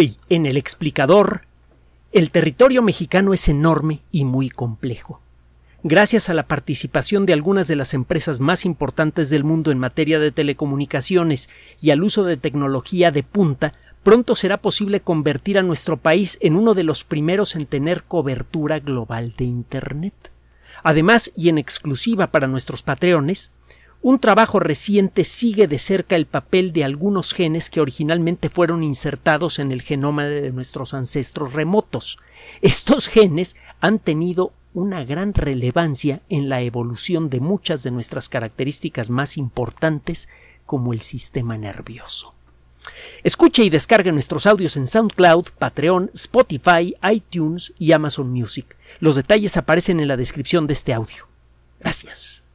Hoy, en el explicador, el territorio mexicano es enorme y muy complejo. Gracias a la participación de algunas de las empresas más importantes del mundo en materia de telecomunicaciones y al uso de tecnología de punta, pronto será posible convertir a nuestro país en uno de los primeros en tener cobertura global de Internet. Además, y en exclusiva para nuestros patreones, un trabajo reciente sigue de cerca el papel de algunos genes que originalmente fueron insertados en el genoma de nuestros ancestros remotos. Estos genes han tenido una gran relevancia en la evolución de muchas de nuestras características más importantes como el sistema nervioso. Escuche y descargue nuestros audios en SoundCloud, Patreon, Spotify, iTunes y Amazon Music. Los detalles aparecen en la descripción de este audio. Gracias.